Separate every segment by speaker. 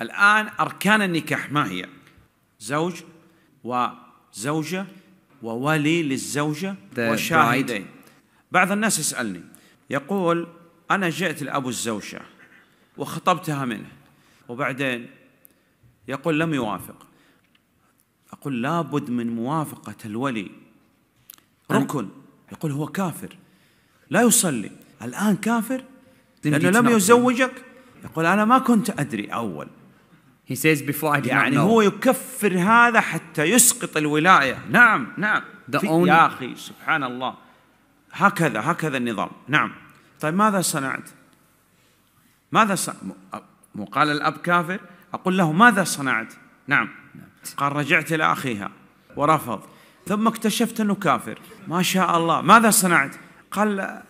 Speaker 1: الآن أركان النكاح ما هي؟ زوج وزوجة وولي للزوجة وشاهدين بعض الناس يسألني يقول أنا جئت لأبو الزوجة وخطبتها منه وبعدين يقول لم يوافق أقول لابد من موافقة الولي ركن يقول هو كافر لا يصلي الآن كافر لأنه لم يزوجك يقول أنا ما كنت أدري أول He says before I did يعني not know. هو يكفر هذا حتى يسقط الولاية نعم نعم The only... يا أخي سبحان الله هكذا هكذا النظام نعم طيب ماذا صنعت ماذا صنعت مو قال الأب كافر أقول له ماذا صنعت نعم قال رجعت إلى أخيها ورفض ثم اكتشفت أنه كافر ما شاء الله ماذا صنعت قال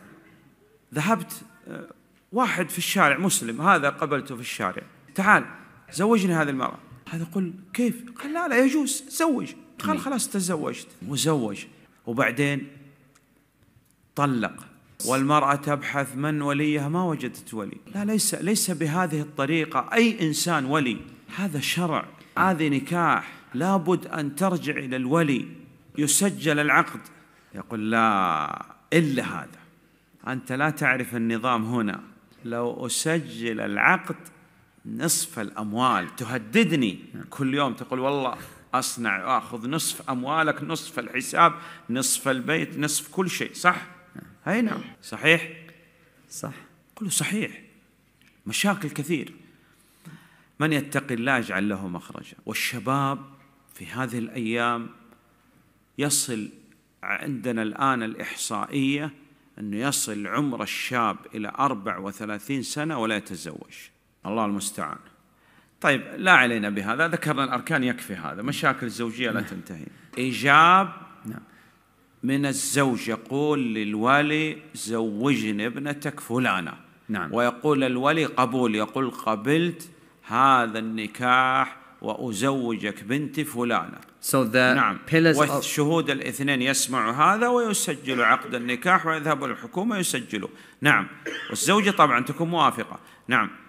Speaker 1: ذهبت آه، واحد في الشارع مسلم هذا قبلته في الشارع تعال زوجني هذه المرأة هذا قل كيف قال لا لا يجوز تزوج قال خلاص تزوجت وزوج وبعدين طلق والمرأة تبحث من وليها ما وجدت ولي لا ليس ليس بهذه الطريقة أي إنسان ولي هذا شرع هذا نكاح لابد أن ترجع إلى الولي يسجل العقد يقول لا إلا هذا أنت لا تعرف النظام هنا لو أسجل العقد نصف الأموال تهددني كل يوم تقول والله أصنع أخذ نصف أموالك نصف الحساب نصف البيت نصف كل شيء صح؟ آه. أي نعم صحيح؟ صح كله صحيح مشاكل كثير من يتقي الله يجعل له مخرجا والشباب في هذه الأيام يصل عندنا الآن الإحصائية أنه يصل عمر الشاب إلى 34 سنة ولا يتزوج الله المستعان طيب لا علينا بهذا ذكرنا الأركان يكفي هذا مشاكل الزوجية لا نعم. تنتهي إيجاب نعم. من الزوج يقول للولي زوجني ابنتك فلانة نعم. ويقول الولي قبول يقول قبلت هذا النكاح وأزوجك بنتي فلانة so the نعم والشهود الاثنين يسمع هذا ويسجل عقد النكاح ويذهبوا للحكومة يسجله نعم والزوجة طبعا تكون موافقة نعم